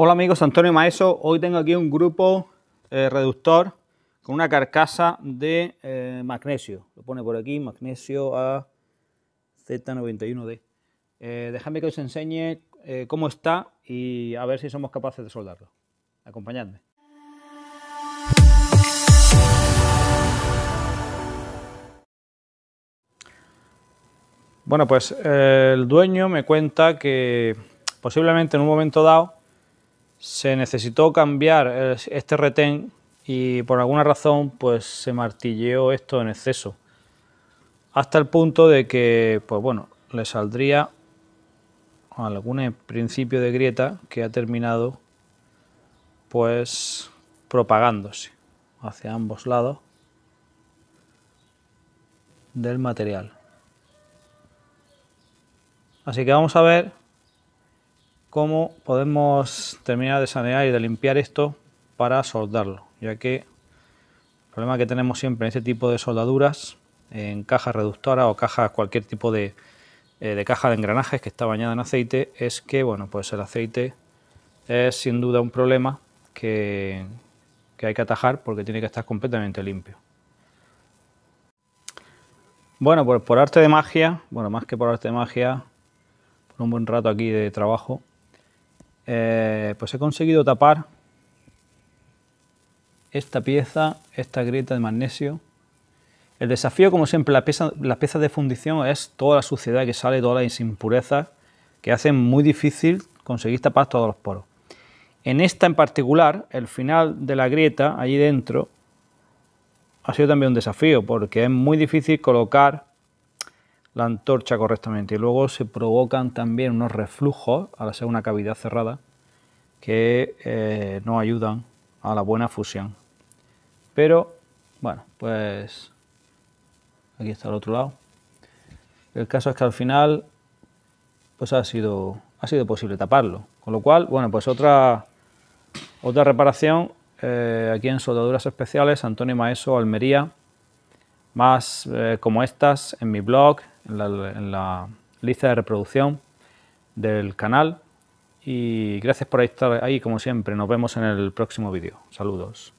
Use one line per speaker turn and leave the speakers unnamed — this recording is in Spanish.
Hola amigos, Antonio Maeso. Hoy tengo aquí un grupo eh, reductor con una carcasa de eh, magnesio. Lo pone por aquí, magnesio a Z91D. Eh, dejadme que os enseñe eh, cómo está y a ver si somos capaces de soldarlo. Acompañadme. Bueno, pues el dueño me cuenta que posiblemente en un momento dado se necesitó cambiar este retén y por alguna razón pues se martilleó esto en exceso hasta el punto de que pues bueno le saldría algún principio de grieta que ha terminado pues propagándose hacia ambos lados del material así que vamos a ver cómo podemos terminar de sanear y de limpiar esto para soldarlo, ya que el problema que tenemos siempre en este tipo de soldaduras, en cajas reductoras o cajas, cualquier tipo eh, de, caja de engranajes que está bañada en aceite, es que bueno, pues el aceite es sin duda un problema que, que hay que atajar porque tiene que estar completamente limpio. Bueno, pues por arte de magia, bueno, más que por arte de magia, por un buen rato aquí de trabajo, eh, pues he conseguido tapar esta pieza, esta grieta de magnesio. El desafío, como siempre, las piezas de fundición es toda la suciedad que sale, todas las impurezas que hacen muy difícil conseguir tapar todos los poros. En esta en particular, el final de la grieta, allí dentro, ha sido también un desafío porque es muy difícil colocar la antorcha correctamente. Y luego se provocan también unos reflujos al hacer una cavidad cerrada que eh, no ayudan a la buena fusión. Pero, bueno, pues aquí está el otro lado. El caso es que al final, pues ha sido, ha sido posible taparlo. Con lo cual, bueno, pues otra, otra reparación eh, aquí en Soldaduras Especiales, Antonio Maeso, Almería, más eh, como estas en mi blog, en la, lista de reproducción del canal y gracias por estar ahí como siempre. Nos vemos en el próximo vídeo. Saludos.